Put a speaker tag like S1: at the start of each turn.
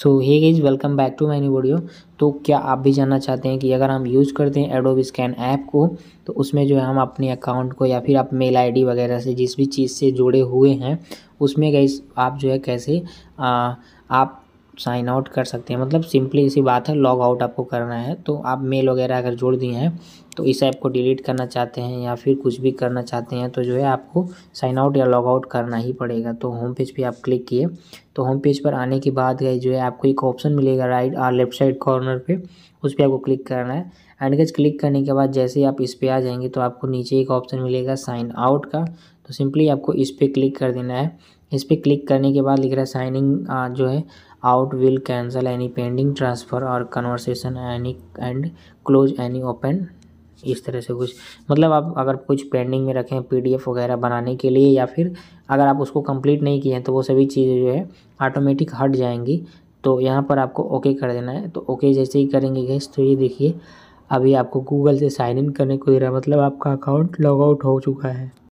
S1: so hey guys welcome back to my new video तो क्या आप भी जानना चाहते हैं कि अगर हम यूज़ करते हैं एडोब स्कैन ऐप को तो उसमें जो है हम अपने अकाउंट को या फिर आप मेल आईडी वगैरह से जिस भी चीज़ से जुड़े हुए हैं उसमें गई आप जो है कैसे आ, आप साइन आउट कर सकते हैं मतलब सिंपली इसी बात है लॉग आउट आपको करना है तो आप मेल वगैरह अगर जोड़ दिए हैं तो इस ऐप को डिलीट करना चाहते हैं या फिर कुछ भी करना चाहते हैं तो जो है आपको साइन आउट या लॉग आउट करना ही पड़ेगा तो होम पेज पे आप क्लिक किए तो होम पेज पर आने के बाद गए जो है आपको एक ऑप्शन मिलेगा राइट और लेफ्ट साइड कॉर्नर पे उस पर आपको क्लिक करना है एंड गज क्लिक करने के बाद जैसे ही आप इस पर आ जाएंगे तो आपको नीचे एक ऑप्शन मिलेगा साइन आउट का तो सिंपली आपको इस पर क्लिक कर देना है इस पर क्लिक करने के बाद लिख रहा है साइनिंग जो है out will cancel any pending transfer और conversation any and close any open इस तरह से कुछ मतलब आप अगर कुछ पेंडिंग में रखें पीडीएफ वगैरह बनाने के लिए या फिर अगर आप उसको कंप्लीट नहीं किए हैं तो वो सभी चीज़ें जो है ऑटोमेटिक हट जाएंगी तो यहाँ पर आपको ओके कर देना है तो ओके जैसे ही करेंगे गैस तो ये देखिए अभी आपको गूगल से साइन इन करने को दे रहा है मतलब आपका अकाउंट लॉग आउट हो चुका है